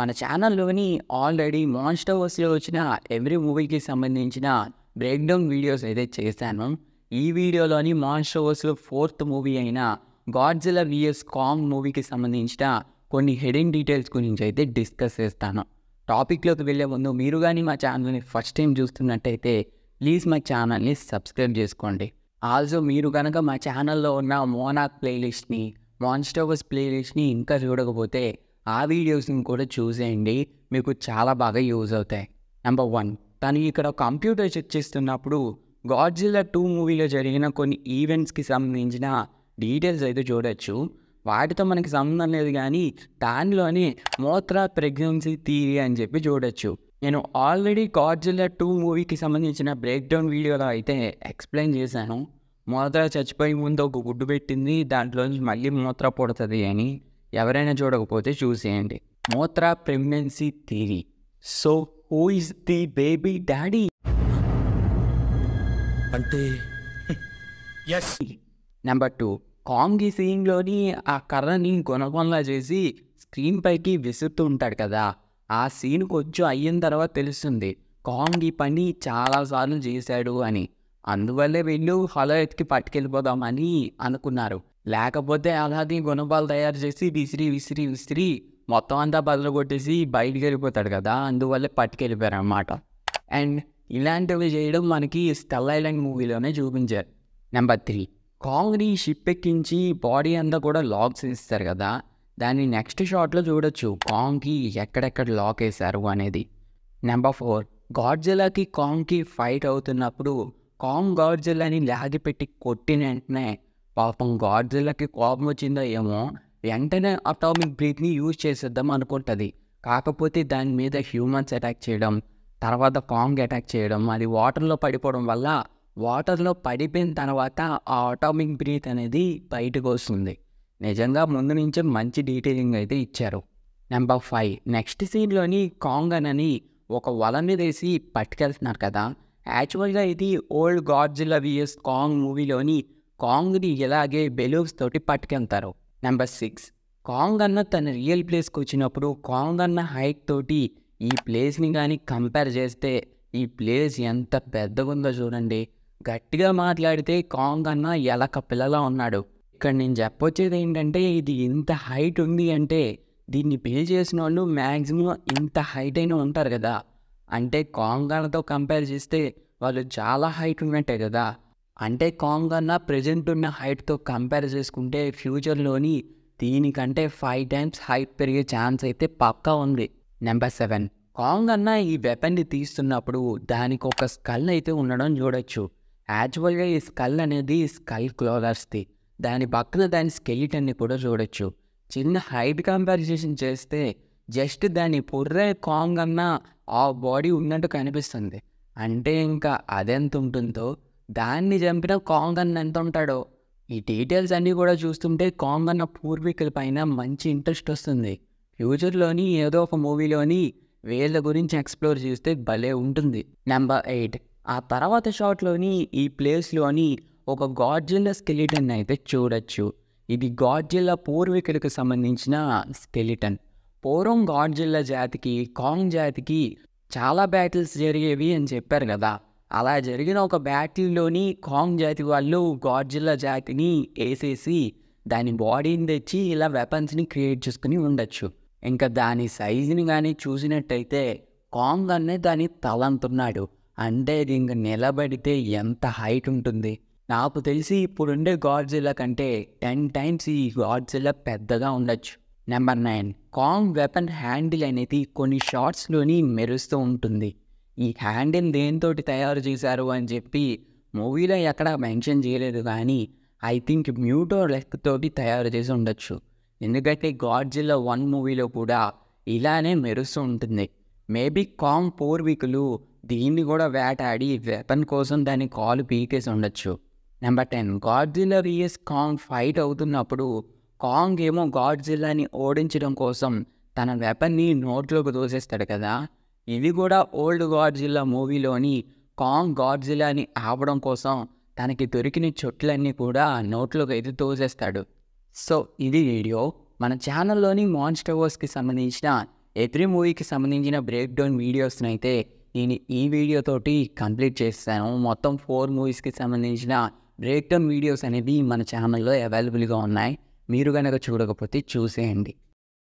మన ఛానల్లోని already monster వర్స్లో వచ్చిన every మూవీకి సంబంధించిన బ్రేక్డౌన్ వీడియోస్ అయితే చేశాను ఈ వీడియోలోని మాన్స్టర్ వర్స్లో ఫోర్త్ మూవీ అయిన గాడ్జిలా విఎస్ కాంగ్ మూవీకి సంబంధించిన కొన్ని హెడింగ్ డీటెయిల్స్ గురించి అయితే డిస్కస్ చేస్తాను టాపిక్లోకి వెళ్ళే ముందు మీరు కానీ మా ఛానల్ని ఫస్ట్ టైం చూస్తున్నట్టయితే ప్లీజ్ మా ఛానల్ని సబ్స్క్రైబ్ చేసుకోండి ఆల్సో మీరు కనుక మా ఛానల్లో ఉన్న మోనాక్ ప్లేలిస్ట్ని మాన్స్టోవర్స్ ప్లేలిస్ట్ని ఇంకా చూడకపోతే ఆ వీడియోస్ని కూడా చూసేయండి మీకు చాలా బాగా యూజ్ అవుతాయి నెంబర్ వన్ తను ఇక్కడ కంప్యూటర్ చెక్ చేస్తున్నప్పుడు గాడ్జిల్లా టూ మూవీలో జరిగిన కొన్ని ఈవెంట్స్కి సంబంధించిన డీటెయిల్స్ అయితే చూడొచ్చు వాటితో మనకి సంబంధం లేదు కానీ దానిలోని మోత్రా ప్రెగ్నెన్సీ థియరీ అని చెప్పి చూడొచ్చు నేను ఆల్రెడీ గాడ్జిల్లా టూ మూవీకి సంబంధించిన బ్రేక్డౌన్ వీడియోలో అయితే ఎక్స్ప్లెయిన్ చేశాను మోత్రా చచ్చిపోయి ముందు ఒక గుడ్డు పెట్టింది దాంట్లో మళ్ళీ మోత్రా పుడుతుంది అని ఎవరైనా చూడకపోతే చూసేయండి Mothra pregnancy theory so who is the baby daddy అంటే ఎస్ నెంబర్ టూ కాంగి సీన్లోని ఆ కర్రని గొనగొనలా చేసి స్క్రీన్ పైకి విసురుతూ ఉంటాడు కదా ఆ సీన్ కొంచెం అయిన తర్వాత తెలుస్తుంది కాంగ్ ఈ పని చాలాసార్లు చేశాడు అని అందువల్లే వీళ్ళు హలో ఎత్తుకి పట్టుకెళ్ళిపోదామని అనుకున్నారు లేకపోతే అలాది గుణపాలు తయారు చేసి విసిరి విసిరి విసిరి మొత్తం అంతా బదులు కొట్టేసి బయటికి వెళ్ళిపోతాడు కదా అందువల్ల పట్టుకెళ్ళిపోయారు అన్నమాట అండ్ ఇలాంటివి చేయడం మనకి స్టెల్ ఐలాండ్ మూవీలోనే చూపించారు నెంబర్ త్రీ కాంగ్రీ షిప్ ఎక్కించి బాడీ అంతా కూడా లాక్స్ ఇస్తారు కదా దాన్ని నెక్స్ట్ షాట్లో చూడొచ్చు కాంగ్కి ఎక్కడెక్కడ లాక్ వేశారు అనేది నెంబర్ ఫోర్ గాడ్జిలాకి కాంగ్కి ఫైట్ అవుతున్నప్పుడు కాంగ్ లాగి పెట్టి కొట్టిన వెంటనే పాపం గాడ్జిల్లకి కోపం వచ్చిందో ఏమో వెంటనే అటామిక్ బ్రీత్ని యూజ్ చేసేద్దాం అనుకుంటుంది కాకపోతే దాని మీద హ్యూమన్స్ అటాక్ చేయడం తర్వాత కాంగ్ అటాక్ చేయడం అది వాటర్లో పడిపోవడం వల్ల వాటర్లో పడిపోయిన తర్వాత ఆ అటామిక్ బ్రీత్ అనేది బయటకు వస్తుంది నిజంగా ముందు నుంచే మంచి డీటెయిలింగ్ అయితే ఇచ్చారు నెంబర్ ఫైవ్ నెక్స్ట్ సీన్లోని కాంగ్ అనని ఒక వల మీద వేసి పట్టుకెళ్తున్నారు కదా యాక్చువల్గా ఇది ఓల్డ్ గాడ్జిల్లా విఎస్ కాంగ్ మూవీలోని కాంగ్ని ఇలాగే బెలూన్స్ తోటి పట్టుకెళ్తారు నెంబర్ సిక్స్ కాంగ్ అన్న తన రియల్ ప్లేస్కి వచ్చినప్పుడు కాంగ్ అన్న హైక్ తోటి ఈ ప్లేస్ని కానీ కంపేర్ చేస్తే ఈ ప్లేస్ ఎంత పెద్దగా ఉందో చూడండి గట్టిగా మాట్లాడితే కాంగ్ అన్న ఎలక పిల్లలా ఉన్నాడు ఇక్కడ నేను చెప్పొచ్చేది ఏంటంటే ఇది ఇంత హైట్ ఉంది అంటే దీన్ని బిల్ చేసిన వాళ్ళు మ్యాక్సిమం ఇంత హైట్ అయినా ఉంటారు కదా అంటే కాంగ్ అన్నతో కంపేర్ చేస్తే వాళ్ళు చాలా హైట్ ఉన్నట్టే కదా అంటే కాంగ్ అన్న ప్రజెంట్ ఉన్న హైట్తో కంపేర్ చేసుకుంటే ఫ్యూచర్లోని దీనికంటే ఫైవ్ టైమ్స్ హైట్ పెరిగే ఛాన్స్ అయితే పక్కా ఉంది నెంబర్ సెవెన్ కాంగ్ అన్న ఈ వెపన్ని తీస్తున్నప్పుడు దానికి ఒక స్కల్ అయితే ఉండడం చూడొచ్చు యాక్చువల్గా ఈ స్కల్ అనేది స్కల్ క్లోదర్స్ది దాని పక్కన దాని స్కెలిటన్ని కూడా చూడొచ్చు చిన్న హైట్ కంపారిజేషన్ చేస్తే జస్ట్ దాని పుర్రే కాంగ్ అన్న ఆ బాడీ ఉన్నట్టు కనిపిస్తుంది అంటే ఇంకా అదెంత ఉంటుందో దాన్ని చంపిన అన్న ఎంత ఉంటాడో ఈ డీటెయిల్స్ అన్నీ కూడా చూస్తుంటే కాంగన్న పూర్వీకుల పైన మంచి ఇంట్రెస్ట్ వస్తుంది ఫ్యూచర్లోని ఏదో ఒక మూవీలోని వేళ్ళ గురించి ఎక్స్ప్లోర్ చేస్తే భలే ఉంటుంది నెంబర్ ఎయిట్ ఆ తర్వాత షాట్లోని ఈ ప్లేస్లోని ఒక గాడ్జిల్ల స్కెలిటన్ అయితే చూడొచ్చు ఇది గాడ్జిల్ల పూర్వీకులకు సంబంధించిన స్కెలిటన్ పూర్వం గాడ్జిల్ల జాతికి కాంగ్ జాతికి చాలా బ్యాటిల్స్ జరిగేవి అని చెప్పారు కదా అలా జరిగిన ఒక బ్యాటిల్లోని కాంగ్ జాతి వాళ్ళు గాడ్జిల్లా జాతిని వేసేసి దాని బాడీని తెచ్చి ఇలా వెపన్స్ని క్రియేట్ చేసుకుని ఉండొచ్చు ఇంకా దాని సైజుని కానీ చూసినట్టయితే కాంగ్ అనే దాని తలంతున్నాడు అంటే ఇంక నిలబడితే ఎంత హైట్ ఉంటుంది నాకు తెలిసి ఇప్పుడుండే గాడ్జిల్లా కంటే టెన్ టైమ్స్ ఈ గాడ్జిల్లా పెద్దగా ఉండొచ్చు number nine Kong weapon handle అనేది కొన్ని షార్ట్స్లోని మెరుస్తూ ఉంటుంది ఈ హ్యాండిల్ దేనితోటి తయారు చేశారు అని చెప్పి మూవీలో ఎక్కడ మెన్షన్ చేయలేదు కానీ ఐ థింక్ మ్యూటో లెక్తోటి తయారు చేసి ఉండొచ్చు ఎందుకంటే గాడ్జిల్లా వన్ మూవీలో కూడా ఇలానే మెరుస్తూ ఉంటుంది మేబీ కామ్ పూర్వీకులు దీన్ని కూడా వేటాడి వెపన్ కోసం దాని కాలు పీకేసి ఉండొచ్చు number ten Godzilla vs Kong fight అవుతున్నప్పుడు కాంగ్ ఏమో గాడ్జిల్లాని ఓడించడం కోసం తన వెపన్ని నోట్లోకి దోసేస్తాడు కదా ఇవి కూడా ఓల్డ్ గాడ్జిల్లా మూవీలోని కాంగ్ గాడ్జిల్లాని ఆపడం కోసం తనకి దొరికిన చెట్లన్నీ కూడా నోట్లోకి అయితే తోసేస్తాడు సో ఇది వీడియో మన ఛానల్లోని మాన్స్టర్ వర్స్కి సంబంధించిన ఎవ్రీ మూవీకి సంబంధించిన బ్రేక్ డౌన్ వీడియోస్ని అయితే నేను ఈ వీడియోతోటి కంప్లీట్ చేస్తాను మొత్తం ఫోర్ మూవీస్కి సంబంధించిన బ్రేక్ డౌన్ వీడియోస్ అనేవి మన ఛానల్లో అవైలబుల్గా ఉన్నాయి మీరు కనుక చూడకపోతే చూసేయండి